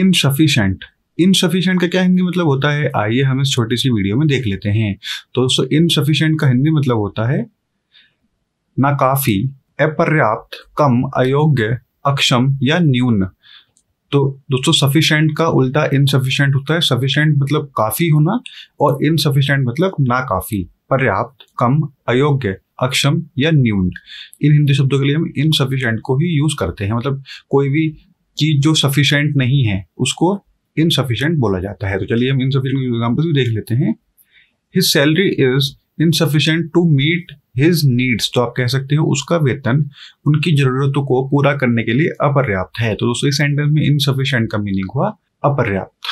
insufficient insufficient का क्या हिंदी मतलब होता है आइए हम इस छोटी सी वीडियो में देख लेते हैं तो दोस्तों इनसफिशेंट का हिंदी मतलब होता है ना काफी अपर्याप्त कम अयोग्य अक्षम या न्यून तो दोस्तों सफिशेंट का उल्टा इनसफिशेंट होता है सफिशेंट मतलब काफ़ी होना और इनसफिशेंट मतलब ना काफ़ी पर्याप्त कम अयोग्य अक्षम या न्यून इन हिंदी शब्दों के लिए हम इनसफिशेंट को ही यूज़ करते हैं मतलब कोई भी चीज जो सफिशेंट नहीं है उसको इनसफिशेंट बोला जाता है तो चलिए हम इनसफिशेंट एग्जाम्पल भी देख लेते हैं his salary is insufficient to meet his needs तो आप कह सकते हो उसका वेतन उनकी जरूरतों को पूरा करने के लिए अपर्याप्त है तो दोस्तों इस सेंटेंस में इनसफिशेंट का मीनिंग हुआ अपर्याप्त